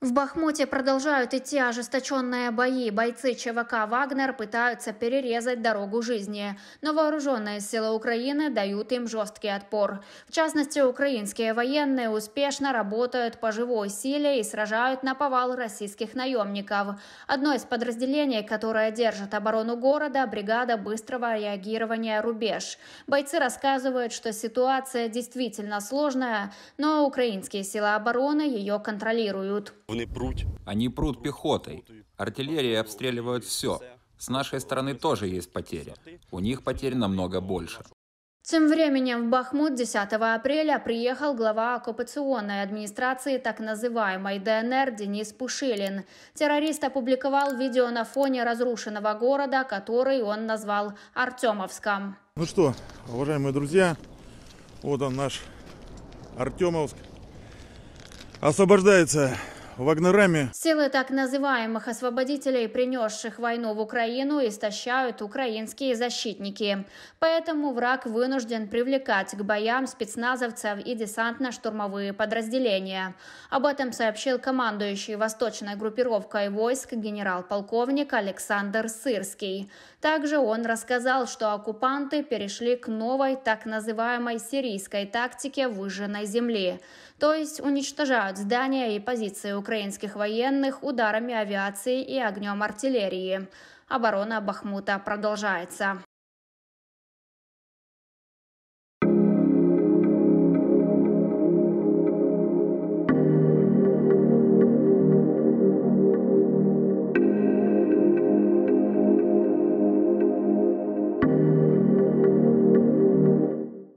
В Бахмуте продолжают идти ожесточенные бои. Бойцы ЧВК «Вагнер» пытаются перерезать дорогу жизни, но вооруженные силы Украины дают им жесткий отпор. В частности, украинские военные успешно работают по живой силе и сражают на повал российских наемников. Одно из подразделений, которое держит оборону города – бригада быстрого реагирования «Рубеж». Бойцы рассказывают, что ситуация действительно сложная, но украинские силы обороны ее контролируют. Они прут пехотой. Артиллерия обстреливают все. С нашей стороны тоже есть потери. У них потерь намного больше. Тем временем в Бахмут 10 апреля приехал глава оккупационной администрации так называемой ДНР Денис Пушилин. Террорист опубликовал видео на фоне разрушенного города, который он назвал Артемовском. Ну что, уважаемые друзья, вот он наш Артемовск. Освобождается вагнерами. Силы так называемых освободителей, принесших войну в Украину, истощают украинские защитники. Поэтому враг вынужден привлекать к боям спецназовцев и десантно-штурмовые подразделения. Об этом сообщил командующий восточной группировкой войск генерал-полковник Александр Сырский. Также он рассказал, что оккупанты перешли к новой так называемой сирийской тактике выжженной земли, то есть уничтожают здания и позиции Украины украинских военных ударами авиации и огнем артиллерии. Оборона Бахмута продолжается.